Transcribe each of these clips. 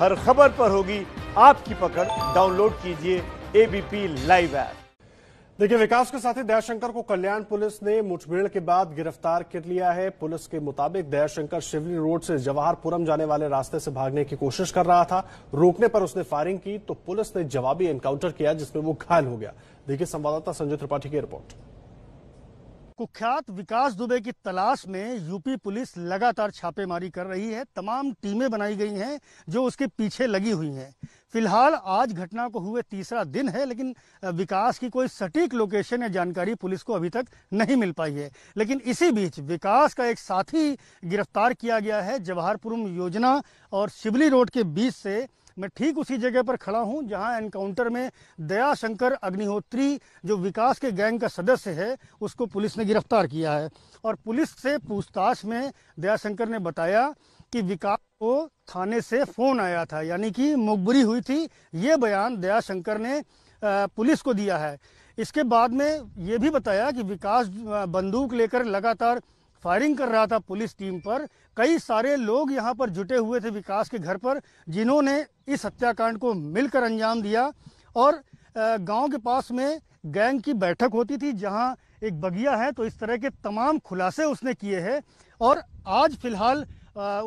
हर खबर पर होगी आपकी पकड़ डाउनलोड कीजिए एबीपी लाइव ऐप देखिए विकास के साथी दयाशंकर को कल्याण पुलिस ने मुठभेड़ के बाद गिरफ्तार कर लिया है पुलिस के मुताबिक दयाशंकर शिवली रोड से जवाहरपुरम जाने वाले रास्ते से भागने की कोशिश कर रहा था रोकने पर उसने फायरिंग की तो पुलिस ने जवाबी एनकाउंटर किया जिसमें वो घायल हो गया देखिए संवाददाता संजय त्रिपाठी की रिपोर्ट कुख्यात विकास दुबे की तलाश में यूपी पुलिस लगातार छापेमारी कर रही है तमाम टीमें बनाई गई हैं जो उसके पीछे लगी हुई हैं फिलहाल आज घटना को हुए तीसरा दिन है लेकिन विकास की कोई सटीक लोकेशन या जानकारी पुलिस को अभी तक नहीं मिल पाई है लेकिन इसी बीच विकास का एक साथी गिरफ्तार किया गया है जवाहरपुरम योजना और शिवली रोड के बीच से मैं ठीक उसी जगह पर खड़ा हूं जहां एनकाउंटर में दयाशंकर अग्निहोत्री जो विकास के गैंग का सदस्य है उसको पुलिस ने गिरफ्तार किया है और पुलिस से पूछताछ में शंकर ने बताया कि विकास को थाने से फोन आया था यानी कि मुखबरी हुई थी ये बयान दयाशंकर ने पुलिस को दिया है इसके बाद में ये भी बताया कि विकास बंदूक लेकर लगातार फायरिंग कर रहा था पुलिस टीम पर कई सारे लोग यहाँ पर जुटे हुए थे विकास के घर पर जिन्होंने इस हत्याकांड को मिलकर अंजाम दिया और गांव के पास में गैंग की बैठक होती थी जहां एक बगिया है तो इस तरह के तमाम खुलासे उसने किए हैं और आज फिलहाल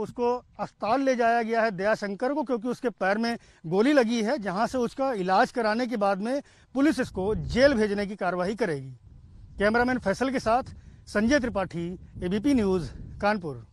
उसको अस्पताल ले जाया गया है दयाशंकर को क्योंकि उसके पैर में गोली लगी है जहां से उसका इलाज कराने के बाद में पुलिस इसको जेल भेजने की कार्रवाई करेगी कैमरामैन फैसल के साथ संजय त्रिपाठी एबीपी न्यूज़ कानपुर